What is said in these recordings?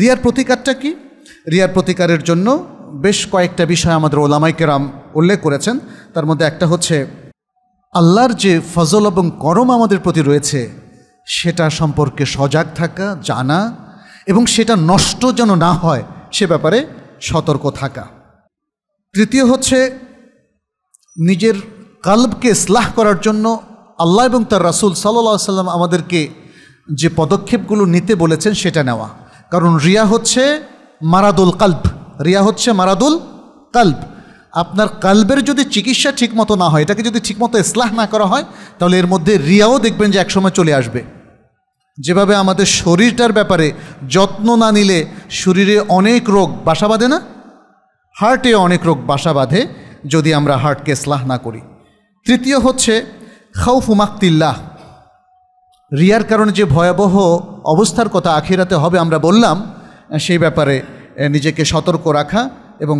রিয়ার প্রতিকারটা কি রিয়ার প্রতিকারের জন্য বেশ কয়েকটা বিষয় আমাদের ওলামাই কেরাম উল্লেখ করেছেন তার মধ্যে একটা হচ্ছে আল্লাহর যে ফজল এবং করম আমাদের প্রতি রয়েছে সেটা সম্পর্কে সজাগ থাকা জানা এবং সেটা নষ্ট যেন না হয় সে ব্যাপারে সতর্ক থাকা তৃতীয় হচ্ছে নিজের কাল্বকে স্লাহ করার জন্য আল্লাহ এবং তার রাসুল সাল্লাম আমাদেরকে যে পদক্ষেপগুলো নিতে বলেছেন সেটা নেওয়া কারণ রিয়া হচ্ছে মারাদুল কাল্প রিয়া হচ্ছে মারাদুল কাল্প আপনার কাল্পের যদি চিকিৎসা ঠিকমতো না হয় এটাকে যদি ঠিকমতো ইসলাহ না করা হয় তাহলে এর মধ্যে রিয়াও দেখবেন যে একসময় চলে আসবে যেভাবে আমাদের শরীরটার ব্যাপারে যত্ন না নিলে শরীরে অনেক রোগ বাসা বাঁধে না হার্টে অনেক রোগ বাসা বাঁধে যদি আমরা হার্টকে ইসলাহ না করি তৃতীয় হচ্ছে খাউফু মাকতিল্লাহ রিয়ার কারণে যে ভয়াবহ অবস্থার কথা আখিরাতে হবে আমরা বললাম সেই ব্যাপারে নিজেকে সতর্ক রাখা এবং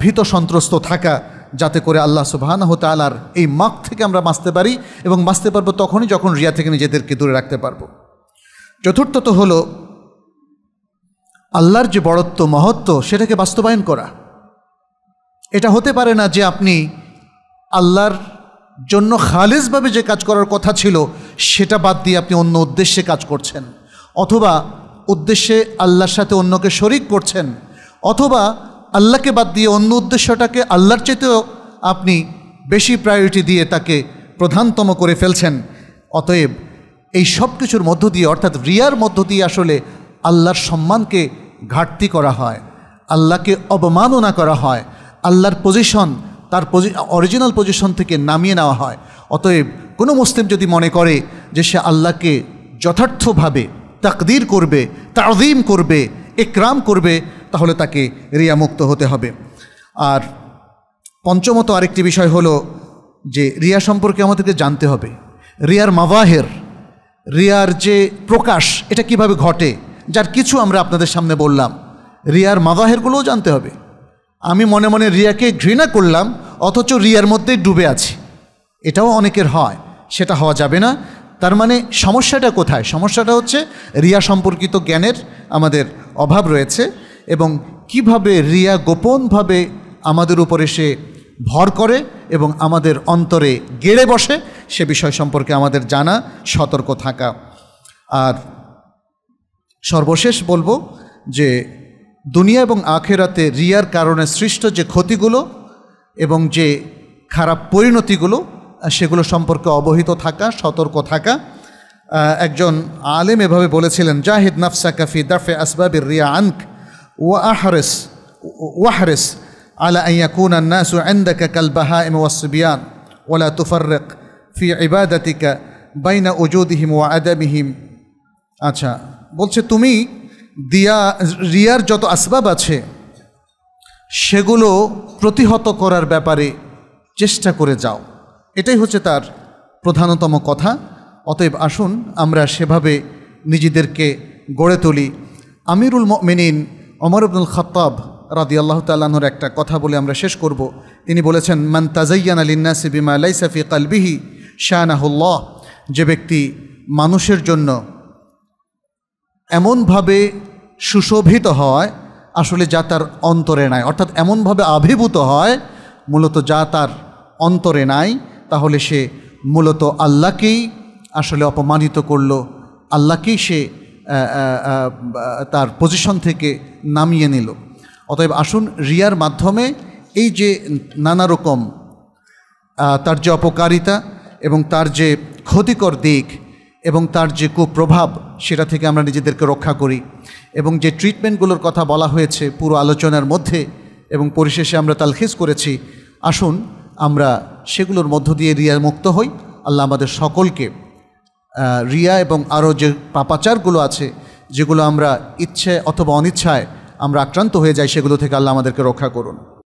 ভীত সন্ত্রস্ত থাকা যাতে করে আল্লাহ সুবাহানহ আলার এই মাক থেকে আমরা বাঁচতে পারি এবং বাঁচতে পারবো তখনই যখন রিয়া থেকে নিজেদেরকে দূরে রাখতে পারবো চতুর্থত হলো আল্লাহর যে বড়ত্ব মহত্ব সেটাকে বাস্তবায়ন করা এটা হতে পারে না যে আপনি আল্লাহর জন্য খালেজভাবে যে কাজ করার কথা ছিল সেটা বাদ দিয়ে আপনি অন্য উদ্দেশ্যে কাজ করছেন অথবা উদ্দেশ্যে আল্লাহর সাথে অন্যকে শরিক করছেন অথবা আল্লাহকে বাদ দিয়ে অন্য উদ্দেশ্যটাকে আল্লাহর চেতেও আপনি বেশি প্রায়োরিটি দিয়ে তাকে প্রধানতম করে ফেলছেন অতএব এই সব কিছুর মধ্য দিয়ে অর্থাৎ রিয়ার মধ্য দিয়ে আসলে আল্লাহর সম্মানকে ঘাটতি করা হয় আল্লাহকে অবমাননা করা হয় আল্লাহর পজিশন তার অরিজিনাল পজিশন থেকে নামিয়ে নেওয়া হয় অতএব কোনো মুসলিম যদি মনে করে যে সে আল্লাহকে যথার্থভাবে তাকদির করবে তাজিম করবে একরাম করবে তাহলে তাকে রিয়ামুক্ত হতে হবে আর পঞ্চমত আরেকটি বিষয় হলো যে রিয়া সম্পর্কে আমাদেরকে জানতে হবে রিয়ার মাবাহের রিয়ার যে প্রকাশ এটা কিভাবে ঘটে যার কিছু আমরা আপনাদের সামনে বললাম রিয়ার মাবাহেরগুলোও জানতে হবে আমি মনে মনে রিয়াকে ঘৃণা করলাম অথচ রিয়ার মধ্যেই ডুবে আছি এটাও অনেকের হয় সেটা হওয়া যাবে না তার মানে সমস্যাটা কোথায় সমস্যাটা হচ্ছে রিয়া সম্পর্কিত জ্ঞানের আমাদের অভাব রয়েছে এবং কিভাবে রিয়া গোপনভাবে আমাদের উপরে সে ভর করে এবং আমাদের অন্তরে গেড়ে বসে সে বিষয় সম্পর্কে আমাদের জানা সতর্ক থাকা আর সর্বশেষ বলবো যে দুনিয়া এবং আখেরাতে রিয়ার কারণে সৃষ্ট যে ক্ষতিগুলো এবং যে খারাপ পরিণতিগুলো সেগুলো সম্পর্কে অবহিত থাকা সতর্ক থাকা একজন আলেম এভাবে বলেছিলেন জাহিদ নাফসা কাফি দাফে আসবাবির রিয়া আনক ওয়াহরেস ওয়াহরেস আলা আইয়াকুন الناس عندك كالبهائم والصبيان ولا ফি ইবাদাতিকা বাইনা بين ওয়া আদামিহিম আচ্ছা বলছে তুমি দিয়া রিয়ার যত আসবাব আছে সেগুলো প্রতিহত করার ব্যাপারে চেষ্টা করে যাও এটাই হচ্ছে তার প্রধানতম কথা অতএব আসুন আমরা সেভাবে নিজেদেরকে গড়ে তুলি আমিরুল মেনিন অমর আব্দুল খত্তাব রাদি আল্লাহ তাল্লাহর একটা কথা বলে আমরা শেষ করব তিনি বলেছেন মান তাজাইয়ান আলিন্নাসি বিমা লাইসাফি কালবিহি শাহানাহুল্লাহ যে ব্যক্তি মানুষের জন্য এমনভাবে সুশোভিত হয় আসলে যা তার অন্তরে নাই অর্থাৎ এমনভাবে আবির্ভূত হয় মূলত যা তার অন্তরে নাই তাহলে সে মূলত আল্লাহকেই আসলে অপমানিত করল আল্লাহকেই সে তার পজিশন থেকে নামিয়ে নিল অতএব আসুন রিয়ার মাধ্যমে এই যে নানা রকম তার যে অপকারিতা এবং তার যে ক্ষতিকর দিক এবং তার যে কুপ্রভাব সেটা থেকে আমরা নিজেদেরকে রক্ষা করি এবং যে ট্রিটমেন্টগুলোর কথা বলা হয়েছে পুরো আলোচনার মধ্যে এবং পরিশেষে আমরা তালখিস করেছি আসুন আমরা সেগুলোর মধ্য দিয়ে রিয়া মুক্ত হই আল্লাহ আমাদের সকলকে রিয়া এবং আরও যে পাপাচারগুলো আছে যেগুলো আমরা ইচ্ছে অথবা অনিচ্ছায় আমরা আক্রান্ত হয়ে যাই সেগুলো থেকে আল্লাহ আমাদেরকে রক্ষা করুন